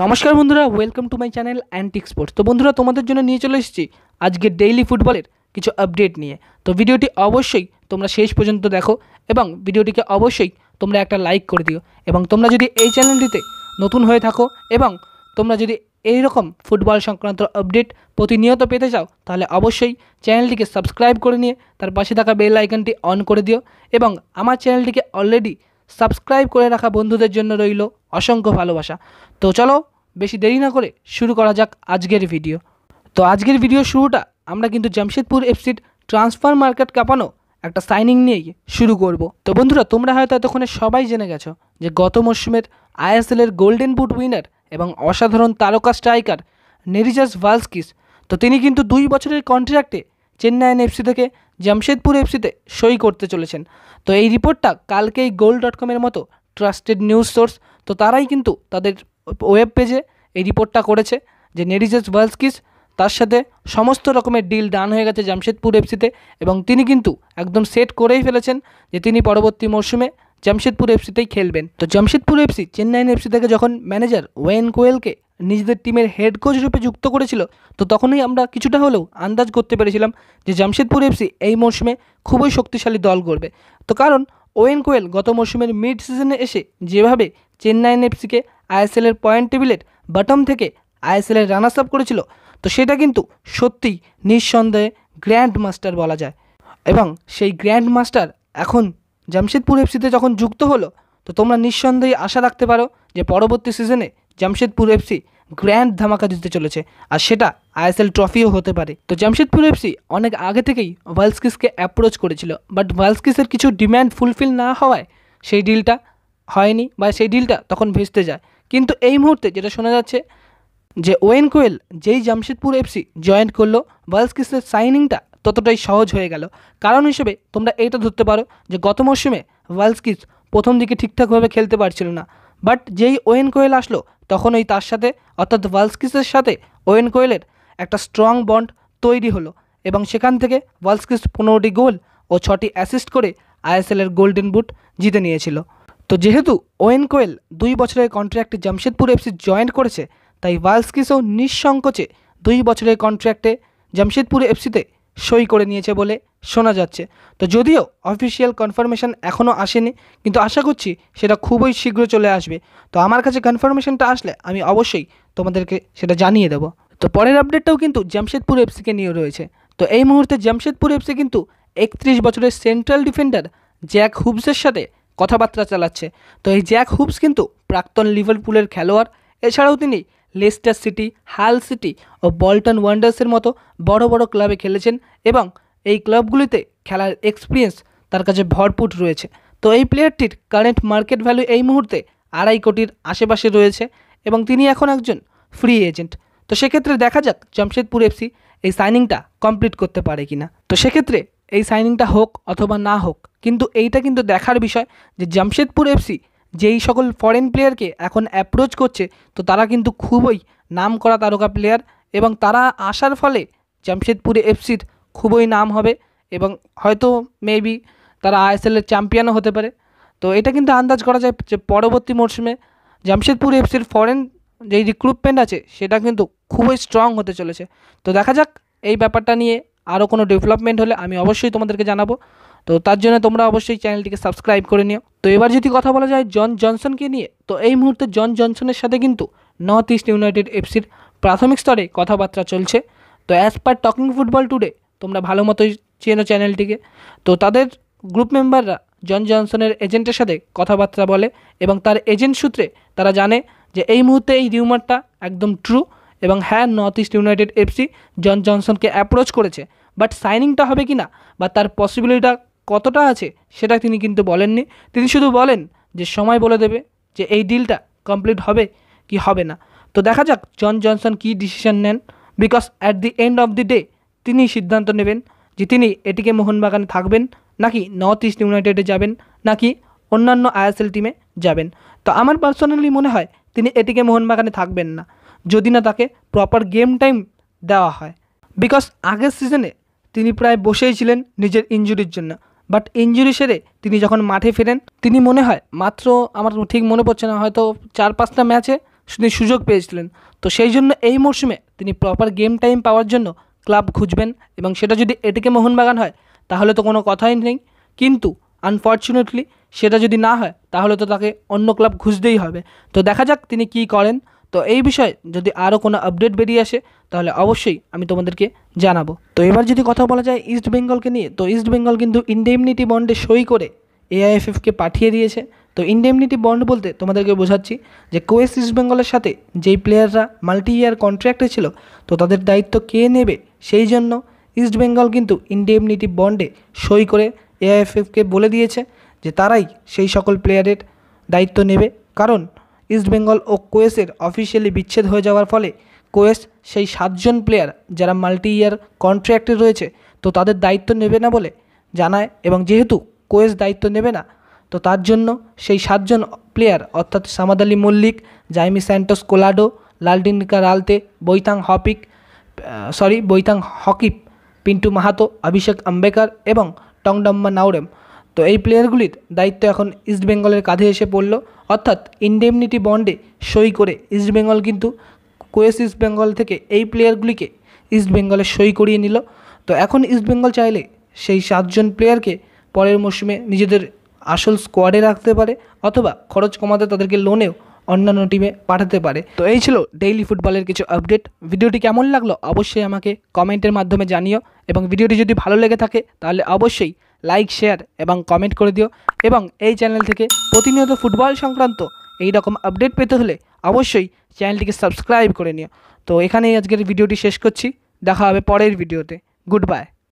নমস্কার বন্ধুরা welcome to my channel antique sports তো বন্ধুরা তোমাদের জন্য নিয়ে চলে এসেছি আজকে ডেইলি ফুটবলের কিছু আপডেট নিয়ে তো ভিডিওটি অবশ্যই তোমরা শেষ পর্যন্ত দেখো এবং ভিডিওটিকে অবশ্যই তোমরা একটা লাইক করে দিও এবং তোমরা যদি এই চ্যানেলটিতে নতুন হয়ে থাকো এবং তোমরা যদি এই রকম ফুটবল সংক্রান্ত আপডেট প্রতিনিয়ত পেতে চাও তাহলে অবশ্যই চ্যানেলটিকে সাবস্ক্রাইব করে নিয়ে তার পাশে থাকা বেল আইকনটি অন করে দিও এবং আমার চ্যানেলটিকে অলরেডি সাবস্ক্রাইব করে রাখা বন্ধুদের জন্য রইল অসংখ্য ভালোবাসা তো চলো বেশি দেরি না করে শুরু করা যাক আজকের ভিডিও তো আজকের ভিডিও শুরুটা আমরা কিন্তু জামশেদপুর এফসির ট্রান্সফার মার্কেট কাঁপানো একটা সাইনিং নিয়েই শুরু করব তো বন্ধুরা তোমরা হয়তো এতক্ষণে সবাই জেনে গেছো যে গত মরশুমের আইএসএলের গোল্ডেন বুট উইনার এবং অসাধারণ তারকা স্ট্রাইকার নেরিজাস ভালস্কিস তো তিনি কিন্তু দুই বছরের কন্ট্রাক্টে চেন্নাইন এফসি থেকে জামশেদপুর এফসিতে সই করতে চলেছেন তো এই রিপোর্টটা কালকেই গোল ডট কমের মতো ট্রাস্টেড নিউজ সোর্স তো তারাই কিন্তু তাদের ওয়েব পেজে এই রিপোর্টটা করেছে যে নেরিজেস কিস তার সাথে সমস্ত রকমের ডিল ডান হয়ে গেছে জামশেদপুর এফসিতে এবং তিনি কিন্তু একদম সেট করেই ফেলেছেন যে তিনি পরবর্তী মরশুমে জামশেদপুর এফসিতেই খেলবেন তো জামশেদপুর এফসি চেন্নাইন এফসি থেকে যখন ম্যানেজার ওয়েন কোয়েলকে নিজেদের টিমের হেড কোচ রূপে যুক্ত করেছিল তো তখনই আমরা কিছুটা হলেও আন্দাজ করতে পেরেছিলাম যে জামশেদপুর এফসি এই মরশুমে খুবই শক্তিশালী দল করবে তো কারণ ওয়েন কোয়েল গত মরশুমের মিড সিজনে এসে যেভাবে এন এফসিকে আইএসএলের পয়েন্ট টেবিলের বটম থেকে আইএসএলের রানার্স আপ করেছিল তো সেটা কিন্তু সত্যিই নিঃসন্দেহে গ্র্যান্ড মাস্টার বলা যায় এবং সেই গ্র্যান্ড মাস্টার এখন জামশেদপুর এফসিতে যখন যুক্ত হলো তো তোমরা নিঃসন্দেহে আশা রাখতে পারো যে পরবর্তী সিজনে জামশেদপুর এফসি গ্র্যান্ড ধামাকা দিতে চলেছে আর সেটা আইএসএল ট্রফিও হতে পারে তো জামশেদপুর এফসি অনেক আগে থেকেই ওয়ালস্কিসকে অ্যাপ্রোচ করেছিল বাট ওয়ালস্কিসের কিছু ডিম্যান্ড ফুলফিল না হওয়ায় সেই ডিলটা হয়নি বা সেই ডিলটা তখন ভেসতে যায় কিন্তু এই মুহূর্তে যেটা শোনা যাচ্ছে যে ওয়েন কোয়েল যেই জামশেদপুর এফসি জয়েন করলো ওয়ালস্কিসের সাইনিংটা ততটাই সহজ হয়ে গেল কারণ হিসেবে তোমরা এইটা ধরতে পারো যে গত মরশুমে ওয়ালস্কিস প্রথম দিকে ঠিকঠাকভাবে খেলতে পারছিল না বাট যেই ওয়েন কোয়েল আসলো তখন ওই তার সাথে অর্থাৎ ওয়ালস্কিসের সাথে ওয়েন কোয়েলের একটা স্ট্রং বন্ড তৈরি হলো এবং সেখান থেকে ওয়ালস্কিস পনেরোটি গোল ও ছটি অ্যাসিস্ট করে আইএসএলের গোল্ডেন বুট জিতে নিয়েছিল তো যেহেতু ওয়েন কোয়েল দুই বছরের কন্ট্রাক্টে জামশেদপুর এফসি জয়েন করেছে তাই ওয়ালস্কিসও নিঃসংকোচে দুই বছরের কন্ট্রাক্টে জামশেদপুর এফসিতে সই করে নিয়েছে বলে শোনা যাচ্ছে তো যদিও অফিসিয়াল কনফার্মেশন এখনও আসেনি কিন্তু আশা করছি সেটা খুবই শীঘ্র চলে আসবে তো আমার কাছে কনফার্মেশনটা আসলে আমি অবশ্যই তোমাদেরকে সেটা জানিয়ে দেবো তো পরের আপডেটটাও কিন্তু জামশেদপুর এফসিকে নিয়ে রয়েছে তো এই মুহূর্তে জামশেদপুর এফসি কিন্তু একত্রিশ বছরের সেন্ট্রাল ডিফেন্ডার জ্যাক হুবসের সাথে কথাবার্তা চালাচ্ছে তো এই জ্যাক হুবস কিন্তু প্রাক্তন লিভারপুলের খেলোয়াড় এছাড়াও তিনি লেস্টার সিটি হাল সিটি ও বল্টন ওয়ান্ডার্সের মতো বড় বড় ক্লাবে খেলেছেন এবং এই ক্লাবগুলিতে খেলার এক্সপিরিয়েন্স তার কাছে ভরপুর রয়েছে তো এই প্লেয়ারটির কারেন্ট মার্কেট ভ্যালু এই মুহূর্তে আড়াই কোটির আশেপাশে রয়েছে এবং তিনি এখন একজন ফ্রি এজেন্ট তো সেক্ষেত্রে দেখা যাক জামশেদপুর এফসি এই সাইনিংটা কমপ্লিট করতে পারে কিনা তো সেক্ষেত্রে এই সাইনিংটা হোক অথবা না হোক কিন্তু এইটা কিন্তু দেখার বিষয় যে জামশেদপুর এফসি যেই সকল ফরেন প্লেয়ারকে এখন অ্যাপ্রোচ করছে তো তারা কিন্তু খুবই নাম করা তারকা প্লেয়ার এবং তারা আসার ফলে জামশেদপুর এফসির খুবই নাম হবে এবং হয়তো মেবি তারা আইএসএলের চ্যাম্পিয়নও হতে পারে তো এটা কিন্তু আন্দাজ করা যায় যে পরবর্তী মরশুমে জামশেদপুর এফসির ফরেন যেই রিক্রুটমেন্ট আছে সেটা কিন্তু খুবই স্ট্রং হতে চলেছে তো দেখা যাক এই ব্যাপারটা নিয়ে আরও কোনো ডেভেলপমেন্ট হলে আমি অবশ্যই তোমাদেরকে জানাবো তো তার জন্য তোমরা অবশ্যই চ্যানেলটিকে সাবস্ক্রাইব করে নিও তো এবার যদি কথা বলা যায় জন জনসনকে নিয়ে তো এই মুহূর্তে জন জনসনের সাথে কিন্তু নর্থ ইস্ট ইউনাইটেড এফসির প্রাথমিক স্তরে কথাবার্তা চলছে তো as per talking football today তোমরা ভালো মতোই চেনো চ্যানেলটিকে তো তাদের গ্রুপ মেম্বাররা জন জনসনের এজেন্টের সাথে কথাবার্তা বলে এবং তার এজেন্ট সূত্রে তারা জানে যে এই মুহূর্তে এই রিউমারটা একদম ট্রু এবং হ্যাঁ North East United FC John জনসনকে অ্যাপ্রোচ করেছে বাট সাইনিংটা হবে কি না বা তার পসিবিলিটিটা কতটা আছে সেটা তিনি কিন্তু বলেননি তিনি শুধু বলেন যে সময় বলে দেবে যে এই ডিলটা কমপ্লিট হবে কি হবে না তো দেখা যাক জন জনসন কী ডিসিশন নেন because at the end of the day তিনি সিদ্ধান্ত নেবেন যে তিনি এটিকে মোহনবাগানে থাকবেন নাকি নর্থ ইস্ট ইউনাইটেডে যাবেন নাকি অন্যান্য আইএসএল টিমে যাবেন তো আমার পার্সোনালি মনে হয় তিনি এটিকে মোহনবাগানে থাকবেন না যদি না তাকে প্রপার গেম টাইম দেওয়া হয় বিকজ আগের সিজনে তিনি প্রায় বসেই ছিলেন নিজের ইঞ্জুরির জন্য বাট ইঞ্জুরি সেরে তিনি যখন মাঠে ফেরেন তিনি মনে হয় মাত্র আমার ঠিক মনে পড়ছে না হয়তো চার পাঁচটা ম্যাচে তিনি সুযোগ পেয়েছিলেন তো সেই জন্য এই মরশুমে তিনি প্রপার গেম টাইম পাওয়ার জন্য ক্লাব খুঁজবেন এবং সেটা যদি এটিকে মোহনবাগান হয় তাহলে তো কোনো কথাই নেই কিন্তু আনফর্চুনেটলি সেটা যদি না হয় তাহলে তো তাকে অন্য ক্লাব খুঁজতেই হবে তো দেখা যাক তিনি কি করেন তো এই বিষয়ে যদি আরও কোনো আপডেট বেরিয়ে আসে তাহলে অবশ্যই আমি তোমাদেরকে জানাবো তো এবার যদি কথা বলা যায় ইস্ট বেঙ্গলকে নিয়ে তো ইস্ট বেঙ্গল কিন্তু ইন্ডেমনিটি বন্ডে সই করে এআইএফএফকে পাঠিয়ে দিয়েছে তো ইন্ডেমনিটি বন্ড বলতে তোমাদেরকে বোঝাচ্ছি যে কোয়েস্ট ইস্ট বেঙ্গলের সাথে যেই প্লেয়াররা মাল্টি ইয়ার কন্ট্র্যাক্টে ছিল তো তাদের দায়িত্ব কে নেবে সেই জন্য ইস্ট বেঙ্গল কিন্তু ইনডেমনিটি বন্ডে সই করে এআইএফএফকে বলে দিয়েছে যে তারাই সেই সকল প্লেয়ারের দায়িত্ব নেবে কারণ ইস্ট বেঙ্গল ও কোয়েসের অফিসিয়ালি বিচ্ছেদ হয়ে যাওয়ার ফলে কোয়েস সেই সাতজন প্লেয়ার যারা মাল্টি ইয়ার কন্ট্র্যাক্টে রয়েছে তো তাদের দায়িত্ব নেবে না বলে জানায় এবং যেহেতু কোয়েস দায়িত্ব নেবে না তো তার জন্য সেই সাতজন প্লেয়ার অর্থাৎ Samad Ali Mallick Jaime Santos Colado Laldinka Ralte Boithang হপিক সরি বৈতাং হকিপ পিন্টু মাহাতো অভিষেক আম্বেকার এবং টংডম্মা নাওরেম তো এই প্লেয়ারগুলির দায়িত্ব এখন ইস্টবেঙ্গলের কাঁধে এসে পড়ল অর্থাৎ ইন্ডেমনিটি বন্ডে সই করে ইস্টবেঙ্গল কিন্তু কোয়েস ইস্টবেঙ্গল থেকে এই প্লেয়ারগুলিকে ইস্টবেঙ্গলে সই করিয়ে নিল তো এখন ইস্টবেঙ্গল চাইলে সেই সাতজন প্লেয়ারকে পরের মরশুমে নিজেদের আসল স্কোয়াডে রাখতে পারে অথবা খরচ কমাতে তাদেরকে লোনেও অন্যান্য টিমে পাঠাতে পারে তো এই ছিল ডেইলি ফুটবলের কিছু আপডেট ভিডিওটি কেমন লাগলো অবশ্যই আমাকে কমেন্টের মাধ্যমে জানিও এবং ভিডিওটি যদি ভালো লেগে থাকে তাহলে অবশ্যই লাইক শেয়ার এবং কমেন্ট করে দিও এবং এই চ্যানেল থেকে প্রতিনিয়ত ফুটবল সংক্রান্ত এই রকম আপডেট পেতে হলে অবশ্যই চ্যানেলটিকে সাবস্ক্রাইব করে নিও তো এখানেই আজকের ভিডিওটি শেষ করছি দেখা হবে পরের ভিডিওতে গুড বাই